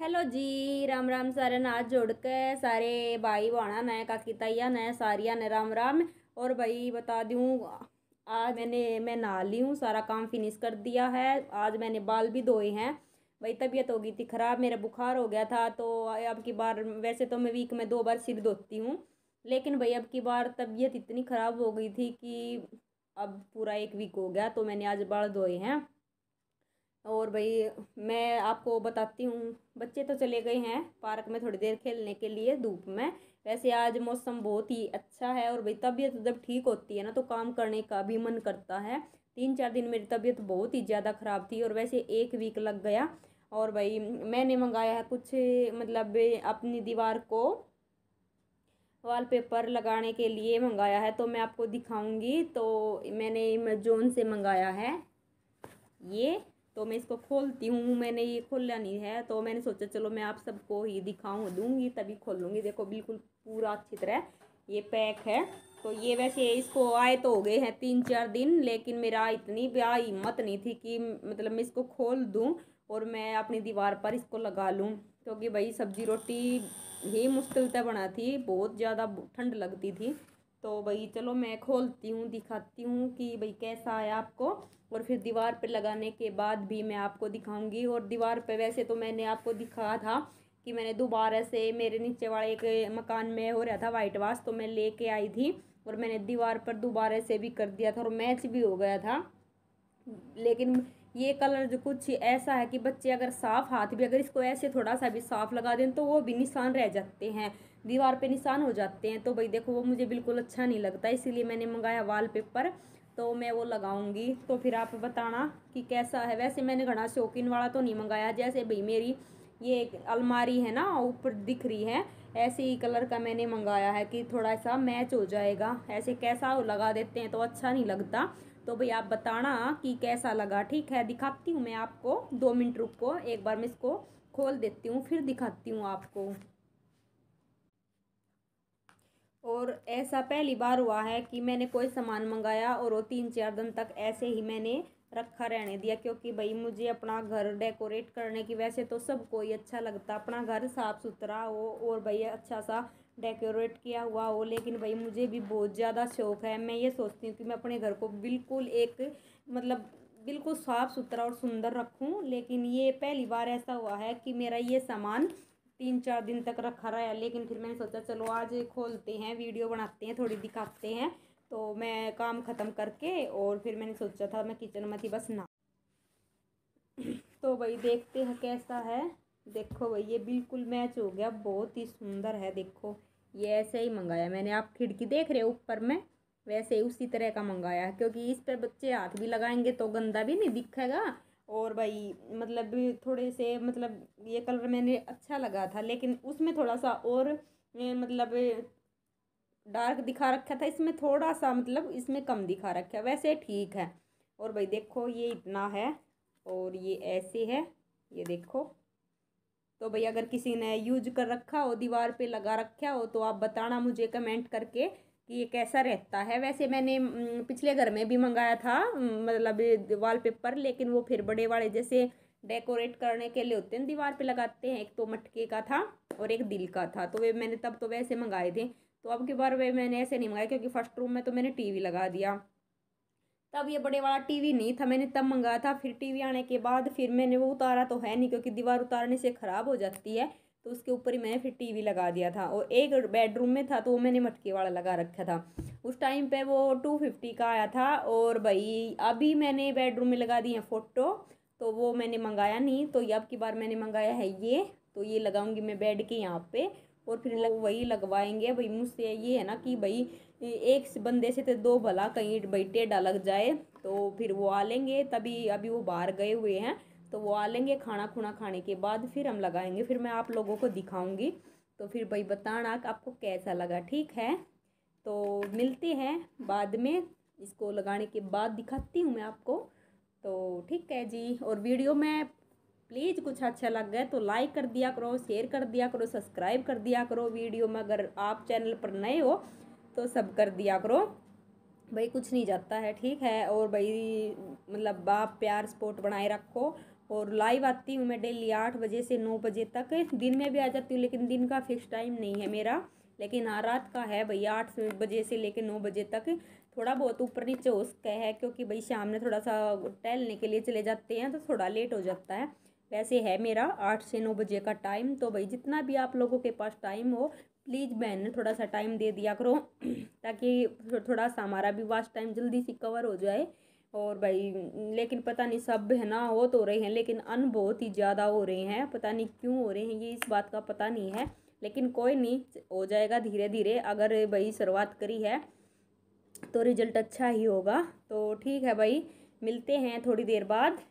hello जी राम राम सारे नाथ जोड़ के सारे भाई भाणा ने काकिताइया ने सारिया ने राम राम और भाई बता दूँ आज मैंने मैं नहा ली हूँ सारा काम फिनिश कर दिया है आज मैंने बाल भी धोए हैं भाई तबीयत हो गई थी ख़राब मेरा बुखार हो गया था तो अब की बार वैसे तो मैं वीक में दो बार सिर धोती हूँ लेकिन भाई अब की बार तबीयत इतनी ख़राब हो गई थी कि अब पूरा एक वीक हो गया तो मैंने आज बाल धोए हैं और भाई मैं आपको बताती हूँ बच्चे तो चले गए हैं पार्क में थोड़ी देर खेलने के लिए धूप में वैसे आज मौसम बहुत ही अच्छा है और भाई तबीयत जब ठीक होती है ना तो काम करने का भी मन करता है तीन चार दिन मेरी तबीयत बहुत ही ज़्यादा ख़राब थी और वैसे एक वीक लग गया और भाई मैंने मंगाया है कुछ मतलब अपनी दीवार को वॉलपेपर लगाने के लिए मंगाया है तो मैं आपको दिखाऊंगी तो मैंने अमेजोन से मंगाया है ये तो मैं इसको खोलती हूँ मैंने ये खोलना नहीं है तो मैंने सोचा चलो मैं आप सबको ही दिखाऊँ दूँगी तभी खोल लूँगी देखो बिल्कुल पूरा अच्छी तरह ये पैक है तो ये वैसे इसको आए तो हो गए हैं तीन चार दिन लेकिन मेरा इतनी ब्या हिम्मत नहीं थी कि मतलब मैं इसको खोल दूँ और मैं अपनी दीवार पर इसको लगा लूँ क्योंकि भाई सब्ज़ी रोटी ही मुश्किल तय बना थी बहुत ज़्यादा ठंड लगती थी तो भाई चलो मैं खोलती हूँ दिखाती हूँ कि भाई कैसा आया आपको और फिर दीवार पर लगाने के बाद भी मैं आपको दिखाऊंगी और दीवार पर वैसे तो मैंने आपको दिखाया था कि मैंने दोबारा से मेरे नीचे वाले एक मकान में हो रहा था वाइट वाश तो मैं लेके आई थी और मैंने दीवार पर दोबारा से भी कर दिया था और मैच भी हो गया था लेकिन ये कलर जो कुछ ऐसा है कि बच्चे अगर साफ हाथ भी अगर इसको ऐसे थोड़ा सा भी साफ लगा दें तो वो भी निशान रह जाते हैं दीवार पे निशान हो जाते हैं तो भाई देखो वो मुझे बिल्कुल अच्छा नहीं लगता इसीलिए मैंने मंगाया वॉलपेपर तो मैं वो लगाऊंगी तो फिर आप बताना कि कैसा है वैसे मैंने घना शौकीन वाला तो नहीं मंगाया जैसे भाई मेरी ये एक अलमारी है ना ऊपर दिख रही है ऐसे ही कलर का मैंने मंगाया है कि थोड़ा सा मैच हो जाएगा ऐसे कैसा लगा देते हैं तो अच्छा नहीं लगता तो भाई आप बताना कि कैसा लगा ठीक है दिखाती हूँ मैं आपको दो मिनट रुक को एक बार मैं इसको खोल देती हूँ फिर दिखाती हूँ आपको और ऐसा पहली बार हुआ है कि मैंने कोई सामान मंगाया और वो तीन चार दिन तक ऐसे ही मैंने रखा रहने दिया क्योंकि भाई मुझे अपना घर डेकोरेट करने की वैसे तो सबको ही अच्छा लगता अपना घर साफ़ सुथरा हो और भाई अच्छा सा डेकोरेट किया हुआ हो लेकिन भाई मुझे भी बहुत ज़्यादा शौक है मैं ये सोचती हूँ कि मैं अपने घर को बिल्कुल एक मतलब बिल्कुल साफ़ सुथरा और सुंदर रखूँ लेकिन ये पहली बार ऐसा हुआ है कि मेरा ये सामान तीन चार दिन तक रखा रहा है लेकिन फिर मैंने सोचा चलो आज खोलते हैं वीडियो बनाते हैं थोड़ी दिखाते हैं तो मैं काम ख़त्म करके और फिर मैंने सोचा था मैं किचन में थी बस ना तो भाई देखते हैं कैसा है देखो भाई ये बिल्कुल मैच हो गया बहुत ही सुंदर है देखो ये ऐसे ही मंगाया मैंने आप खिड़की देख रहे हो ऊपर में वैसे उसी तरह का मंगाया है क्योंकि इस पर बच्चे हाथ भी लगाएंगे तो गंदा भी नहीं दिखेगा और भाई मतलब थोड़े से मतलब ये कलर मैंने अच्छा लगा था लेकिन उसमें थोड़ा सा और मतलब डार्क दिखा रखा था इसमें थोड़ा सा मतलब इसमें कम दिखा रखा वैसे ठीक है और भाई देखो ये इतना है और ये ऐसे है ये देखो तो भाई अगर किसी ने यूज कर रखा हो दीवार पे लगा रखा हो तो आप बताना मुझे कमेंट करके कि ये कैसा रहता है वैसे मैंने पिछले घर में भी मंगाया था मतलब पेपर लेकिन वो फिर बड़े वाले जैसे डेकोरेट करने के लिए होते हैं दीवार पे लगाते हैं एक तो मटके का था और एक दिल का था तो वे मैंने तब तो वैसे मंगाए थे तो अब की बार वे मैंने ऐसे नहीं मंगाया क्योंकि फर्स्ट रूम में तो मैंने टीवी लगा दिया तब ये बड़े वाला टीवी नहीं था मैंने तब मंगाया था फिर टीवी आने के बाद फिर मैंने वो उतारा तो है नहीं क्योंकि दीवार उतारने से ख़राब हो जाती है तो उसके ऊपर ही मैंने फिर टीवी लगा दिया था और एक बेडरूम में था तो वो मैंने मटके वाला लगा रखा था उस टाइम पे वो टू फिफ्टी का आया था और भाई अभी मैंने बेडरूम में लगा दी है फ़ोटो तो वो मैंने मंगाया नहीं तो अब की बार मैंने मंगाया है ये तो ये लगाऊँगी मैं बेड के यहाँ पर और फिर लग वही लगवाएंगे भाई मुझसे ये है ना कि भाई एक बंदे से तो दो भला कहीं भाई टेढ़ा लग जाए तो फिर वो आ लेंगे तभी अभी वो बाहर गए हुए हैं तो वो आ लेंगे खाना खुना खाने के बाद फिर हम लगाएंगे फिर मैं आप लोगों को दिखाऊंगी तो फिर भाई बताना आपको कैसा लगा ठीक है तो मिलते हैं बाद में इसको लगाने के बाद दिखाती हूँ मैं आपको तो ठीक है जी और वीडियो में प्लीज़ कुछ अच्छा लग गया तो लाइक कर दिया करो शेयर कर दिया करो सब्सक्राइब कर दिया करो वीडियो में अगर आप चैनल पर नए हो तो सब कर दिया करो भाई कुछ नहीं जाता है ठीक है और भाई मतलब बाप प्यार सपोर्ट बनाए रखो और लाइव आती हूँ मैं डेली आठ बजे से नौ बजे तक दिन में भी आ जाती हूँ लेकिन दिन का फिक्स टाइम नहीं है मेरा लेकिन हाँ रात का है भाई आठ बजे से लेकर नौ बजे तक थोड़ा बहुत ऊपर नीचे हो सकता है क्योंकि भाई शाम में थोड़ा सा टहलने के लिए चले जाते हैं तो थोड़ा लेट हो जाता है वैसे है मेरा आठ से नौ बजे का टाइम तो भाई जितना भी आप लोगों के पास टाइम हो प्लीज़ बहन ने थोड़ा सा टाइम दे दिया करो ताकि थोड़ा सा हमारा भी वास्ट टाइम जल्दी से कवर हो जाए और भाई लेकिन पता नहीं सब है ना हो तो रहे हैं लेकिन अन बहुत ही ज़्यादा हो रहे हैं पता नहीं क्यों हो रहे हैं ये इस बात का पता नहीं है लेकिन कोई नहीं हो जाएगा धीरे धीरे अगर भाई शुरुआत करी है तो रिजल्ट अच्छा ही होगा तो ठीक है भाई मिलते हैं थोड़ी देर बाद